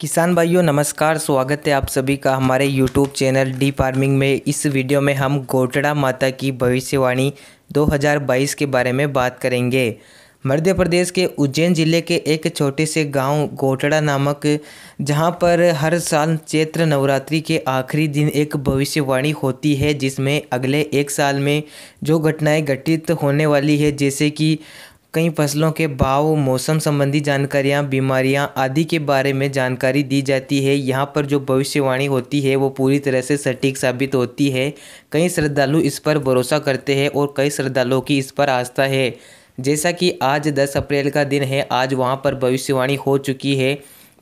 किसान भाइयों नमस्कार स्वागत है आप सभी का हमारे यूट्यूब चैनल डी फार्मिंग में इस वीडियो में हम गोटड़ा माता की भविष्यवाणी 2022 के बारे में बात करेंगे मध्य प्रदेश के उज्जैन जिले के एक छोटे से गांव गोटड़ा नामक जहां पर हर साल चैत्र नवरात्रि के आखिरी दिन एक भविष्यवाणी होती है जिसमें अगले एक साल में जो घटनाएं घटित होने वाली है जैसे कि कई फसलों के भाव मौसम संबंधी जानकारियाँ बीमारियाँ आदि के बारे में जानकारी दी जाती है यहाँ पर जो भविष्यवाणी होती है वो पूरी तरह से सटीक साबित होती है कई श्रद्धालु इस पर भरोसा करते हैं और कई श्रद्धालुओं की इस पर आस्था है जैसा कि आज 10 अप्रैल का दिन है आज वहाँ पर भविष्यवाणी हो चुकी है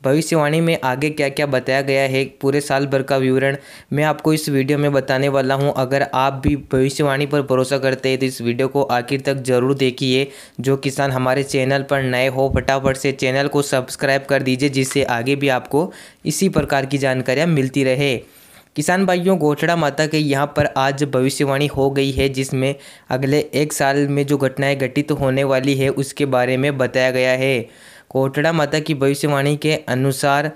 भविष्यवाणी में आगे क्या क्या बताया गया है पूरे साल भर का विवरण मैं आपको इस वीडियो में बताने वाला हूँ अगर आप भी भविष्यवाणी पर भरोसा करते हैं तो इस वीडियो को आखिर तक ज़रूर देखिए जो किसान हमारे चैनल पर नए हो फटाफट से चैनल को सब्सक्राइब कर दीजिए जिससे आगे भी आपको इसी प्रकार की जानकारियाँ मिलती रहे किसान भाइयों गोठड़ा माता के यहाँ पर आज भविष्यवाणी हो गई है जिसमें अगले एक साल में जो घटनाएं घटित होने वाली है उसके बारे में बताया गया है कोटड़ा माता की भविष्यवाणी के अनुसार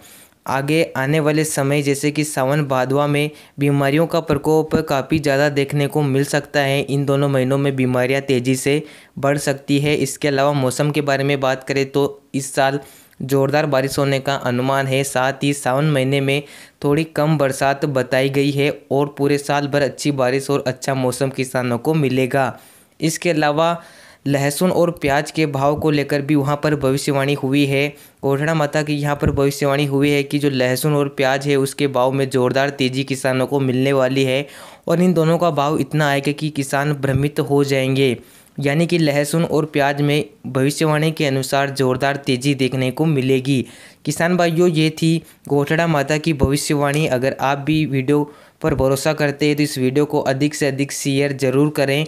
आगे आने वाले समय जैसे कि सावन भादवा में बीमारियों का प्रकोप काफ़ी ज़्यादा देखने को मिल सकता है इन दोनों महीनों में बीमारियां तेज़ी से बढ़ सकती है इसके अलावा मौसम के बारे में बात करें तो इस साल ज़ोरदार बारिश होने का अनुमान है साथ ही सावन महीने में थोड़ी कम बरसात बताई गई है और पूरे साल भर अच्छी बारिश और अच्छा मौसम किसानों को मिलेगा इसके अलावा लहसुन और प्याज के भाव को लेकर भी वहाँ पर भविष्यवाणी हुई है कोठड़ा माता की यहाँ पर भविष्यवाणी हुई है कि जो लहसुन और प्याज है उसके भाव में ज़ोरदार तेज़ी किसानों को मिलने वाली है और इन दोनों का भाव इतना आएगा कि किसान भ्रमित हो जाएंगे यानी कि लहसुन और प्याज में भविष्यवाणी के अनुसार ज़ोरदार तेज़ी देखने को मिलेगी किसान भाइयों ये थी गोठड़ा माता की भविष्यवाणी अगर आप भी वीडियो पर भरोसा करते हैं तो इस वीडियो को अधिक से अधिक शेयर ज़रूर करें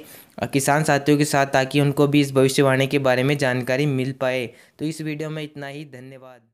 किसान साथियों के साथ ताकि उनको भी इस भविष्यवाणी के बारे में जानकारी मिल पाए तो इस वीडियो में इतना ही धन्यवाद